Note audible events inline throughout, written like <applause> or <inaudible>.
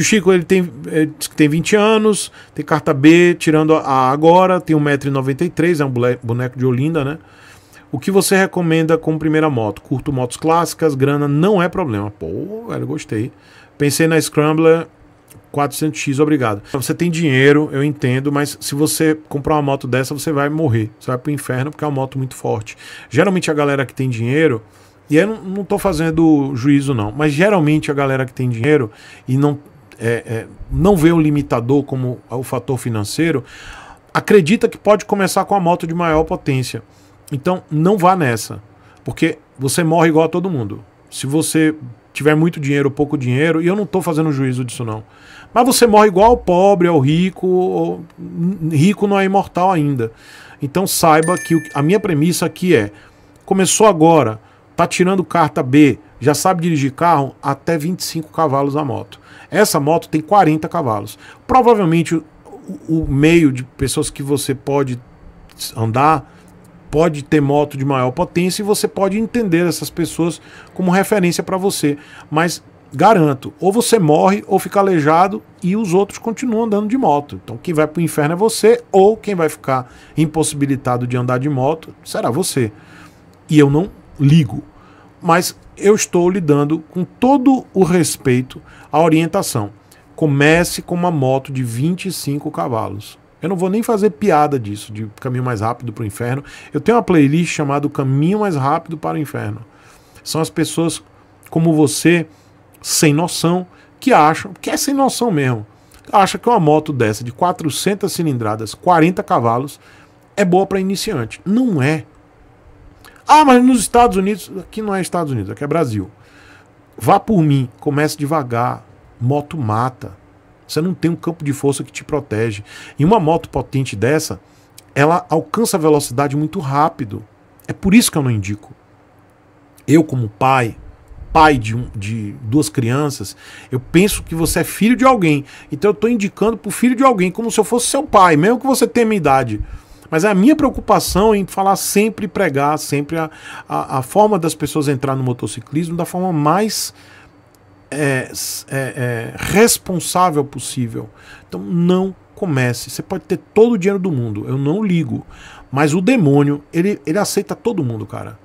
Tio Chico, ele tem, ele tem 20 anos, tem carta B, tirando a agora, tem 1,93m, é um boneco de Olinda, né? O que você recomenda como primeira moto? Curto motos clássicas, grana não é problema. Pô, velho, gostei. Pensei na Scrambler 400X, obrigado. Você tem dinheiro, eu entendo, mas se você comprar uma moto dessa, você vai morrer. Você vai pro inferno porque é uma moto muito forte. Geralmente a galera que tem dinheiro, e eu não, estou fazendo juízo não, mas geralmente a galera que tem dinheiro e não é, é, não vê o limitador como o fator financeiro, acredita que pode começar com a moto de maior potência. Então não vá nessa, porque você morre igual a todo mundo. Se você tiver muito dinheiro ou pouco dinheiro, e eu não estou fazendo juízo disso não. Mas você morre igual ao pobre, ao rico, ou... rico não é imortal ainda. Então saiba que a minha premissa aqui é: começou agora, tá tirando carta B, já sabe dirigir carro até 25 cavalos a moto. Essa moto tem 40 cavalos. Provavelmente o, o meio de pessoas que você pode andar pode ter moto de maior potência e você pode entender essas pessoas como referência para você. Mas garanto, ou você morre ou fica aleijado e os outros continuam andando de moto. Então quem vai para o inferno é você ou quem vai ficar impossibilitado de andar de moto será você. E eu não ligo mas eu estou lidando com todo o respeito à orientação. Comece com uma moto de 25 cavalos. Eu não vou nem fazer piada disso, de caminho mais rápido para o inferno. Eu tenho uma playlist chamada Caminho Mais Rápido para o Inferno. São as pessoas como você, sem noção, que acham, que é sem noção mesmo, acha que uma moto dessa de 400 cilindradas, 40 cavalos, é boa para iniciante. Não é. Ah, mas nos Estados Unidos. Aqui não é Estados Unidos, aqui é Brasil. Vá por mim, comece devagar. Moto mata. Você não tem um campo de força que te protege. E uma moto potente dessa, ela alcança a velocidade muito rápido. É por isso que eu não indico. Eu, como pai, pai de, um, de duas crianças, eu penso que você é filho de alguém. Então eu estou indicando para o filho de alguém, como se eu fosse seu pai, mesmo que você tenha minha idade. Mas a minha preocupação é em falar sempre, pregar sempre a, a, a, forma das pessoas entrar no motociclismo da forma mais é, é, é, responsável possível. Então não comece. Você pode ter todo o dinheiro do mundo, eu não ligo. Mas o demônio, ele, ele aceita todo mundo, cara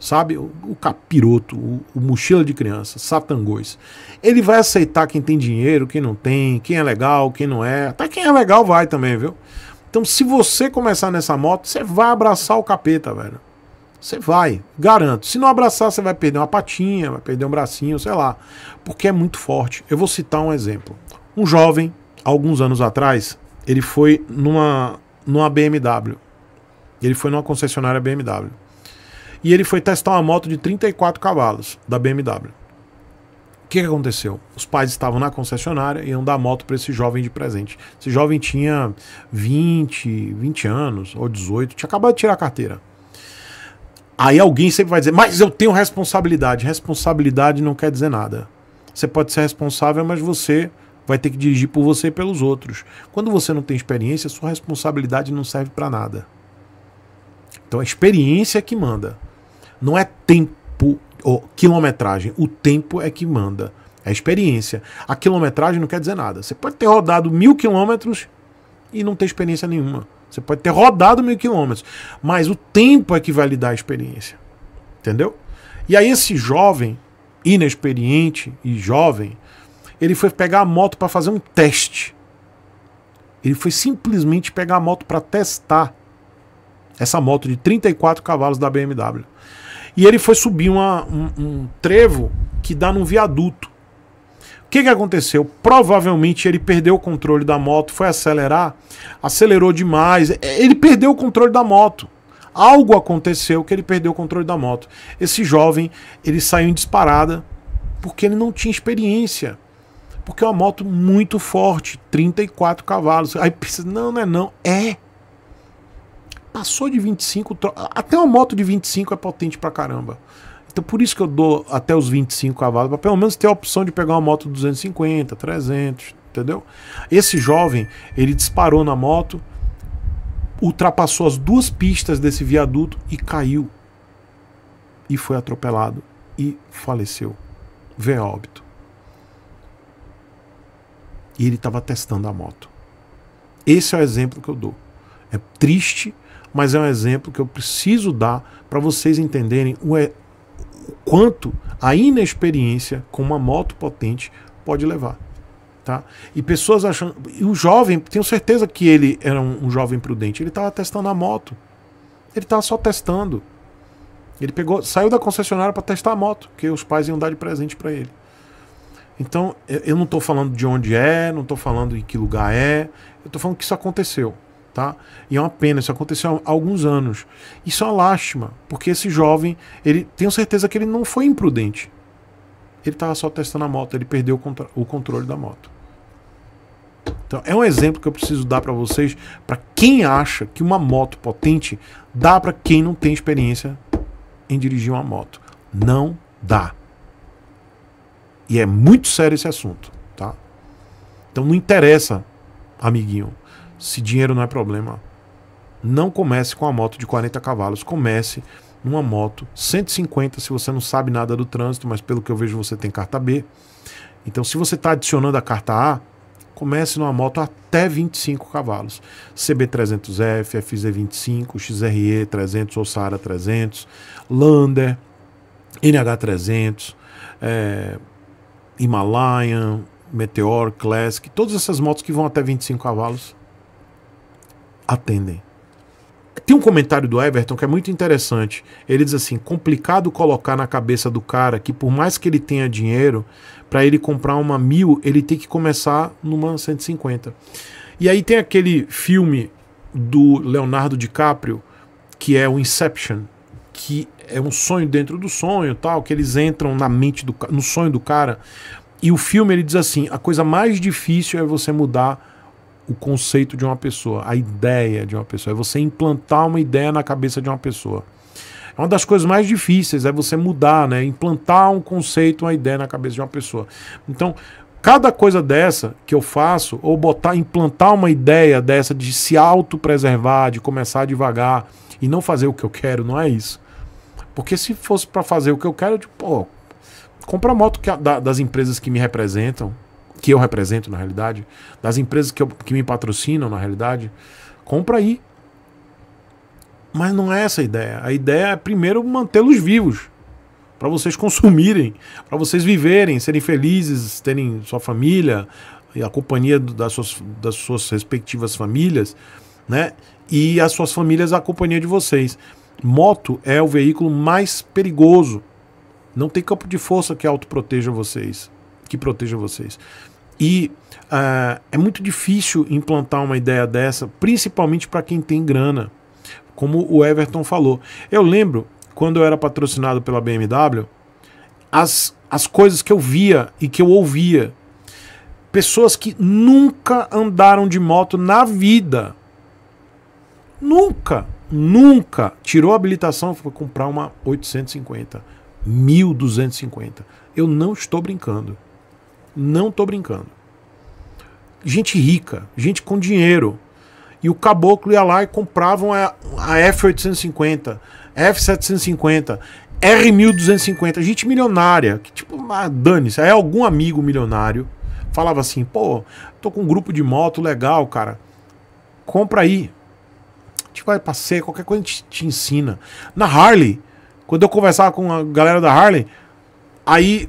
sabe? O, o capiroto, o, o, mochila de criança, satangões. Ele vai aceitar quem tem dinheiro, quem não tem, quem é legal, quem não é. Até quem é legal vai também, viu? Então, se você começar nessa moto, você vai abraçar o capeta, velho. Você vai, garanto. Se não abraçar, você vai perder uma patinha, vai perder um bracinho, sei lá. Porque é muito forte. Eu vou citar um exemplo. Um jovem, alguns anos atrás, ele foi numa, numa BMW. Ele foi numa concessionária BMW. E ele foi testar uma moto de 34 cavalos da BMW que, que aconteceu? Os pais estavam na concessionária e iam dar moto para esse jovem de presente. Esse jovem tinha 20, 20 anos ou 18, tinha acabado de tirar a carteira. Aí alguém sempre vai dizer, mas eu tenho responsabilidade. Responsabilidade não quer dizer nada. Você pode ser responsável, mas você vai ter que dirigir por você e pelos outros. Quando você não tem experiência, sua responsabilidade não serve para nada. Então a é experiência é que manda. Não é tempo ou quilometragem, o tempo é que manda. É a experiência. A quilometragem não quer dizer nada. Você pode ter rodado mil quilômetros e não ter experiência nenhuma. Você pode ter rodado mil quilômetros, mas o tempo é que vai lhe dar a experiência. Entendeu? E aí esse jovem, inexperiente e jovem, ele foi pegar a moto para fazer um teste. Ele foi simplesmente pegar a moto para testar essa moto de 34 cavalos da BMW. E ele foi subir uma, um, um trevo que dá num viaduto. O que, que aconteceu? Provavelmente ele perdeu o controle da moto, foi acelerar, acelerou demais. É, ele perdeu o controle da moto. Algo aconteceu que ele perdeu o controle da moto. Esse jovem, ele saiu em disparada porque ele não tinha experiência. Porque é uma moto muito forte, 34 cavalos. Aí precisa, não, não é não, é Passou de 25, até uma moto de 25 é potente pra caramba. Então por isso que eu dou até os 25 cavalos, para pelo menos ter a opção de pegar uma moto 250, 300, entendeu? Esse jovem, ele disparou na moto, ultrapassou as duas pistas desse viaduto e caiu. E foi atropelado e faleceu. Vê óbito. E ele estava testando a moto. Esse é o exemplo que eu dou. É triste, mas é um exemplo que eu preciso dar para vocês entenderem o, é, o, quanto a inexperiência com uma moto potente pode levar. Tá? E pessoas achando. E o jovem, tenho certeza que ele era um, um jovem prudente, ele estava testando a moto. Ele estava só testando. Ele pegou, saiu da concessionária para testar a moto, que os pais iam dar de presente para ele. Então, eu não estou falando de onde é, não estou falando em que lugar é, eu estou falando que isso aconteceu tá? E é uma pena, isso aconteceu há alguns anos. Isso é uma lástima, porque esse jovem, ele tenho certeza que ele não foi imprudente. Ele estava só testando a moto, ele perdeu o, o controle da moto. Então, é um exemplo que eu preciso dar para vocês, para quem acha que uma moto potente dá para quem não tem experiência em dirigir uma moto. Não dá. E é muito sério esse assunto, tá? Então não interessa, amiguinho, se dinheiro não é problema, não comece com a moto de 40 cavalos, comece numa moto 150 se você não sabe nada do trânsito, mas pelo que eu vejo você tem carta B. Então, se você está adicionando a carta A, comece numa moto até 25 cavalos. CB300F, FZ25, XRE 300 ou Saara 300, Lander, NH300, é, Himalayan, Meteor, Classic, todas essas motos que vão até 25 cavalos atendem. Tem um comentário do Everton que é muito interessante. Ele diz assim: complicado colocar na cabeça do cara que, por mais que ele tenha dinheiro, para ele comprar uma mil, ele tem que começar numa 150. E aí tem aquele filme do Leonardo DiCaprio, que é o Inception, que é um sonho dentro do sonho, tal, que eles entram na mente do no sonho do cara. E o filme ele diz assim: a coisa mais difícil é você mudar o conceito de uma pessoa, a ideia de uma pessoa, é você implantar uma ideia na cabeça de uma pessoa. É uma das coisas mais difíceis, é você mudar, né? Implantar um conceito, uma ideia na cabeça de uma pessoa. Então, cada coisa dessa que eu faço, ou botar, implantar uma ideia dessa de se autopreservar, de começar devagar e não fazer o que eu quero, não é isso. Porque se fosse para fazer o que eu quero, eu, tipo, pô, compra moto que, da, das empresas que me representam, que eu represento na realidade, das empresas que, eu, que me patrocinam na realidade, compra aí. Mas não é essa a ideia. A ideia é primeiro mantê-los vivos, para vocês consumirem, para vocês viverem, serem felizes, terem sua família e a companhia das suas, das suas respectivas famílias, né? E as suas famílias a companhia de vocês. Moto é o veículo mais perigoso. Não tem campo de força que autoproteja vocês, que proteja vocês. E uh, é muito difícil implantar uma ideia dessa, principalmente para quem tem grana, como o Everton falou. Eu lembro quando eu era patrocinado pela BMW, as, as coisas que eu via e que eu ouvia. Pessoas que nunca andaram de moto na vida. Nunca, nunca tirou a habilitação e foi comprar uma 850, 1250. Eu não estou brincando. Não tô brincando. Gente rica, gente com dinheiro. E o caboclo ia lá e compravam a, F850, F750, R1250. Gente milionária, que tipo, ah, dane-se. Aí algum amigo milionário falava assim: pô, tô com um grupo de moto legal, cara. Compra aí. A gente vai passear, qualquer coisa a gente te ensina. Na Harley, quando eu conversava com a galera da Harley, aí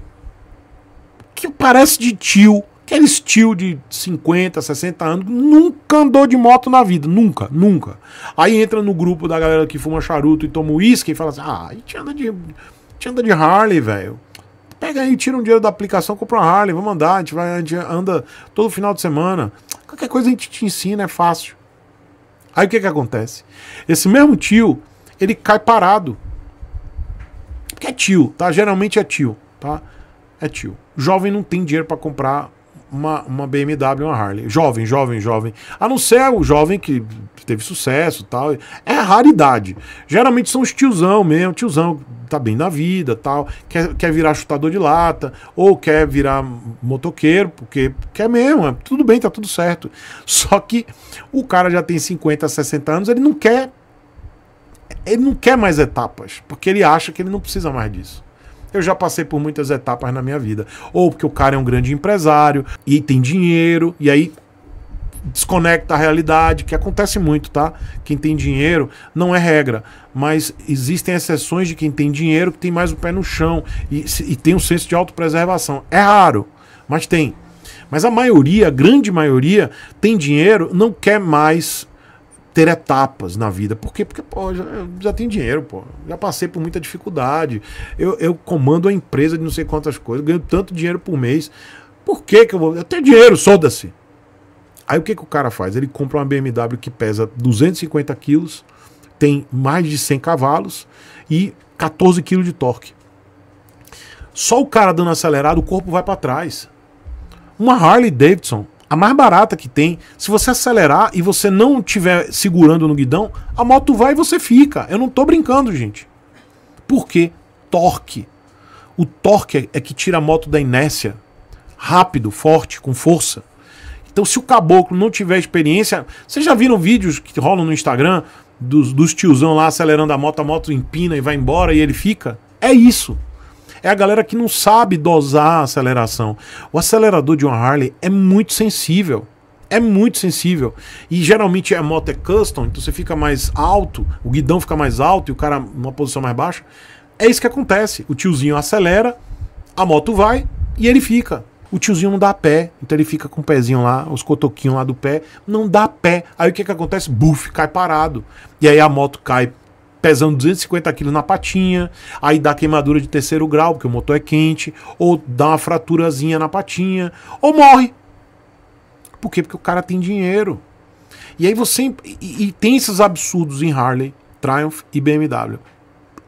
que parece de tio, aquele tio de 50, 60 anos, nunca andou de moto na vida, nunca, nunca. Aí entra no grupo da galera que fuma charuto e toma uísque e fala assim: ah, a gente anda de, anda de Harley, velho. Pega aí, tira um dinheiro da aplicação, compra uma Harley, vamos andar, a gente, vai, a gente anda todo final de semana. Qualquer coisa a gente te ensina, é fácil. Aí o que que acontece? Esse mesmo tio, ele cai parado. Porque é tio, tá? Geralmente é tio, tá? é tio. Jovem não tem dinheiro para comprar uma, uma BMW, uma Harley. Jovem, jovem, jovem. A não ser o jovem que teve sucesso tal. É raridade. Geralmente são os tiozão mesmo, tiozão tá bem na vida tal. Quer, quer virar chutador de lata, ou quer virar motoqueiro, porque quer mesmo. É tudo bem, tá tudo certo. <laughs> Só que o cara já tem 50, 60 anos, ele não quer. Ele não quer mais etapas, porque ele acha que ele não precisa mais disso eu já passei por muitas etapas na minha vida. Ou porque o cara é um grande empresário e tem dinheiro, e aí desconecta a realidade, que acontece muito, tá? Quem tem dinheiro não é regra, mas existem exceções de quem tem dinheiro que tem mais o pé no chão e, e tem um senso de autopreservação. É raro, mas tem. Mas a maioria, a grande maioria, tem dinheiro, não quer mais ter etapas na vida. Por quê? Porque, pô, já, já tem dinheiro, pô. Já passei por muita dificuldade. Eu, eu comando a empresa de não sei quantas coisas, ganho tanto dinheiro por mês. Por que que eu vou... Eu tenho dinheiro, solda se Aí o que que o cara faz? Ele compra uma BMW que pesa 250 quilos, tem mais de 100 cavalos e 14 quilos de torque. Só o cara dando acelerado, o corpo vai para trás. Uma Harley Davidson a mais barata que tem, se você acelerar e você não tiver segurando no guidão, a moto vai e você fica. Eu não tô brincando, gente. Por quê? Torque. O torque é que tira a moto da inércia. Rápido, forte, com força. Então, se o caboclo não tiver experiência. Vocês já viram vídeos que rolam no Instagram dos, dos tiozão lá acelerando a moto, a moto empina e vai embora e ele fica? É isso é a galera que não sabe dosar a aceleração. O acelerador de uma Harley é muito sensível. É muito sensível. E geralmente a é moto é custom, então você fica mais alto, o guidão fica mais alto e o cara numa posição mais baixa. É isso que acontece. O tiozinho acelera, a moto vai e ele fica. O tiozinho não dá pé, então ele fica com o pezinho lá, os cotoquinhos lá do pé, não dá pé. Aí o que que acontece? Buf, cai parado. E aí a moto cai pesando 250 quilos na patinha, aí dá queimadura de terceiro grau, porque o motor é quente, ou dá uma fraturazinha na patinha, ou morre. Por quê? Porque o cara tem dinheiro. E aí você. E, e tem esses absurdos em Harley, Triumph e BMW.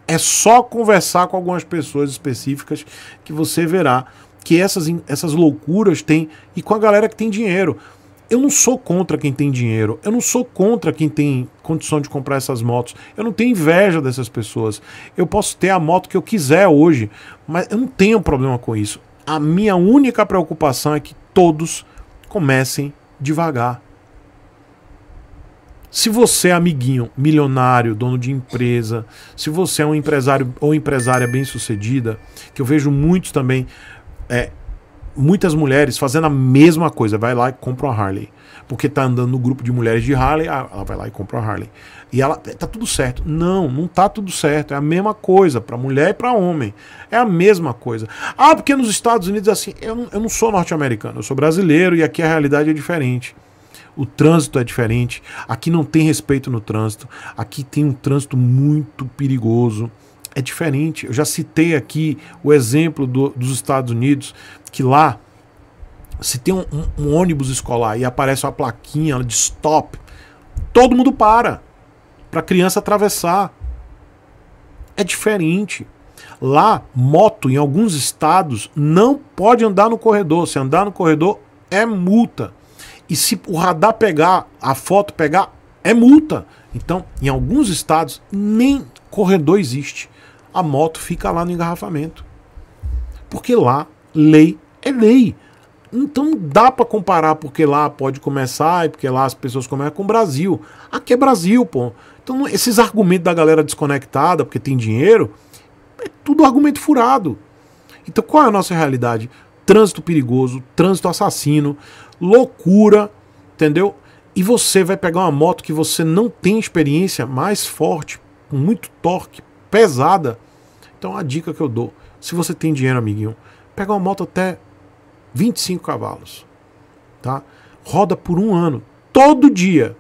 É só conversar com algumas pessoas específicas que você verá que essas, essas loucuras têm. E com a galera que tem dinheiro. Eu não sou contra quem tem dinheiro, eu não sou contra quem tem condição de comprar essas motos, eu não tenho inveja dessas pessoas. Eu posso ter a moto que eu quiser hoje, mas eu não tenho problema com isso. A minha única preocupação é que todos comecem devagar. Se você é amiguinho, milionário, dono de empresa, se você é um empresário ou empresária bem-sucedida, que eu vejo muitos também é, muitas mulheres fazendo a mesma coisa, vai lá e compra uma Harley. Porque tá andando no grupo de mulheres de Harley, ah, ela vai lá e compra uma Harley. E ela eh, tá tudo certo. Não, não tá tudo certo. É a mesma coisa para mulher e para homem. É a mesma coisa. Ah, porque nos Estados Unidos é assim, eu, eu não sou norte-americano, eu sou brasileiro e aqui a realidade é diferente. O trânsito é diferente. Aqui não tem respeito no trânsito. Aqui tem um trânsito muito perigoso é diferente. Eu já citei aqui o exemplo do, dos Estados Unidos, que lá, se tem um, um, um ônibus escolar e aparece uma plaquinha de stop, todo mundo para para a criança atravessar. É diferente. Lá, moto em alguns estados não pode andar no corredor. Se andar no corredor, é multa. E se o radar pegar, a foto pegar, é multa. Então, em alguns estados, nem corredor existe a moto fica lá no engarrafamento. Porque lá, lei é lei. Então não dá para comparar porque lá pode começar e porque lá as pessoas começam com o Brasil. Aqui é Brasil, pô. Então esses argumentos da galera desconectada porque tem dinheiro, é tudo argumento furado. Então qual é a nossa realidade? Trânsito perigoso, trânsito assassino, loucura, entendeu? E você vai pegar uma moto que você não tem experiência, mais forte, com muito torque, pesada, então a dica que eu dou, se você tem dinheiro, amiguinho, pega uma moto até 25 cavalos, tá? Roda por um ano, todo dia.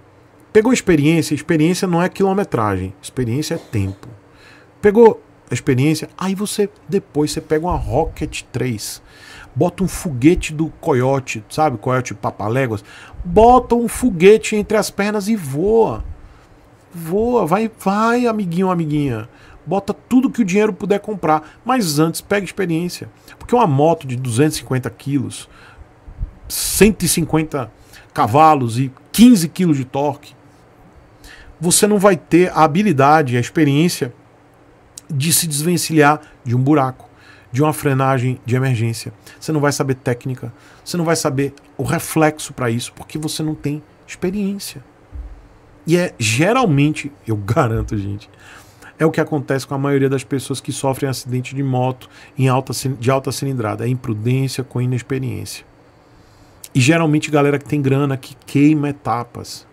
Pegou experiência, experiência não é quilometragem, experiência é tempo. Pegou a experiência, aí você depois você pega uma Rocket 3, bota um foguete do coiote, sabe? Coiote papaléguas, bota um foguete entre as pernas e voa. Voa, vai, vai, amiguinho, amiguinha. Bota tudo que o dinheiro puder comprar, mas antes pega experiência. Porque uma moto de 250 quilos, 150 cavalos e 15 quilos de torque, você não vai ter a habilidade, a experiência de se desvencilhar de um buraco, de uma frenagem de emergência. Você não vai saber técnica, você não vai saber o reflexo para isso, porque você não tem experiência. E é geralmente, eu <laughs> garanto, gente, é o que acontece com a maioria das pessoas que sofrem acidente de moto em alta, de alta cilindrada. É imprudência com inexperiência. E geralmente galera que tem grana, que queima etapas.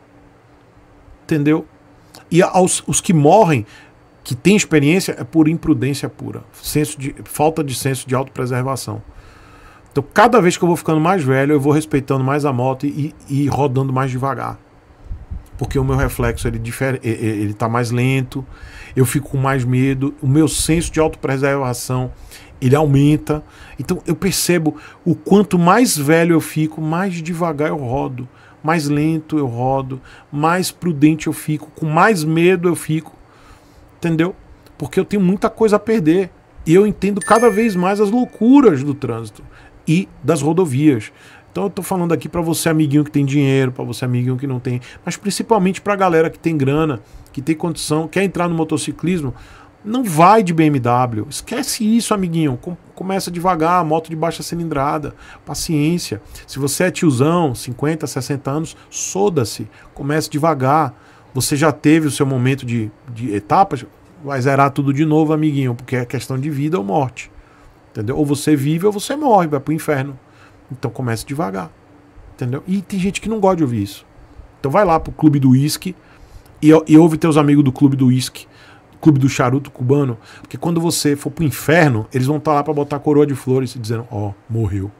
Entendeu? E aos, os que morrem, que têm experiência, é por imprudência pura. Senso de, falta de senso de autopreservação. Então, cada vez que eu vou ficando mais velho, eu vou respeitando mais a moto e, e rodando mais devagar porque o meu reflexo ele difere, ele está mais lento, eu fico com mais medo, o meu senso de autopreservação ele aumenta. Então eu percebo o quanto mais velho eu fico, mais devagar eu rodo, mais lento eu rodo, mais prudente eu fico, com mais medo eu fico, entendeu? Porque eu tenho muita coisa a perder. E eu entendo cada vez mais as loucuras do trânsito e das rodovias. Então eu tô falando aqui para você amiguinho que tem dinheiro, para você amiguinho que não tem, mas principalmente para a galera que tem grana, que tem condição, quer entrar no motociclismo, não vai de BMW. Esquece isso, amiguinho. Com começa devagar, moto de baixa cilindrada, paciência. Se você é tiozão, 50, 60 anos, soda-se, comece devagar. Você já teve o seu momento de, de etapas, vai zerar tudo de novo, amiguinho, porque é questão de vida ou morte. Entendeu? Ou você vive ou você morre, vai pro inferno. Então comece devagar. Entendeu? E tem gente que não gosta de ouvir isso. Então vai lá pro clube do uísque e, e ouve teus amigos do clube do uísque, clube do charuto cubano, porque quando você for pro inferno, eles vão estar tá lá para botar coroa de flores e dizendo: "Ó, oh, morreu".